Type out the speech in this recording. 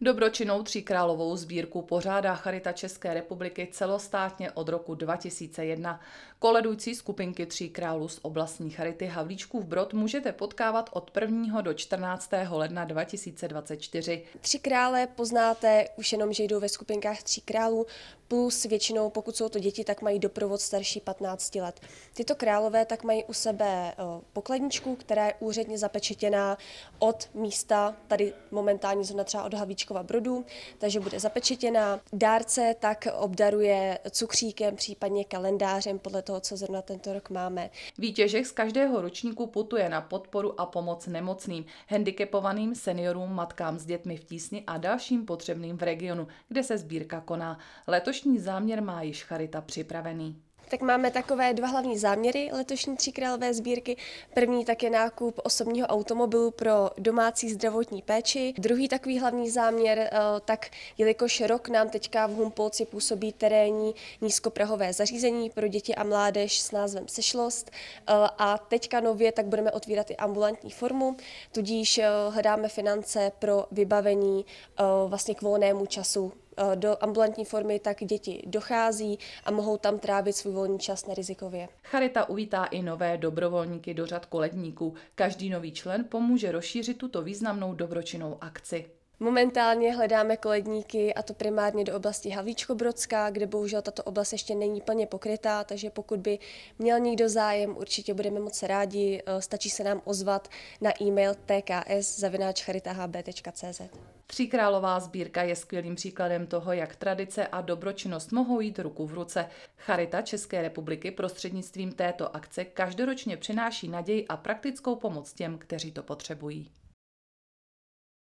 Dobročinnou tříkrálovou sbírku pořádá Charita České republiky celostátně od roku 2001. Koledující skupinky tří králů z oblastní Charity Havlíčkův Brod můžete potkávat od 1. do 14. ledna 2024. Tři krále poznáte už jenom, že jdou ve skupinkách tří králů, plus většinou, pokud jsou to děti, tak mají doprovod starší 15 let. Tyto králové tak mají u sebe eh, pokladničku, která je úředně zapečetěná od místa, tady momentálně zrovna třeba od Havíčkova brodu, takže bude zapečetěná. Dárce tak obdaruje cukříkem, případně kalendářem, podle toho, co zrovna tento rok máme. Vítěžek z každého ročníku putuje na podporu a pomoc nemocným, handicapovaným seniorům, matkám s dětmi v tísni a dalším potřebným v regionu, kde se sbírka koná. Letoš Letošní záměr má již Charita připravený. Tak máme takové dva hlavní záměry letošní králové sbírky. První tak je nákup osobního automobilu pro domácí zdravotní péči. Druhý takový hlavní záměr, eh, tak jelikož rok nám teďka v Humpolci působí terénní nízkoprahové zařízení pro děti a mládež s názvem Sešlost eh, a teďka nově tak budeme otvírat i ambulantní formu, tudíž eh, hledáme finance pro vybavení vlastně k volnému času Eh, do ambulantní formy tak děti dochází a mohou tam trávit svůj volný čas nerizikově. Charita uvítá i nové dobrovolníky do řad koledníků. Každý nový člen pomůže rozšířit tuto významnou dobročinnou akci. Momentálně hledáme koledníky a to primárně do oblasti Havlíčkobrodská, kde bohužel tato oblast ještě není plně pokrytá, takže pokud by měl někdo zájem, určitě budeme moc rádi. Eh, stačí se nám ozvat na e-mail tks.charitahb.cz. Tříkrálová sbírka je skvělým příkladem toho, jak tradice a dobročinnost mohou jít ruku v ruce. Charita České republiky prostřednictvím této akce každoročně přináší naději a praktickou pomoc těm, kteří to potřebují.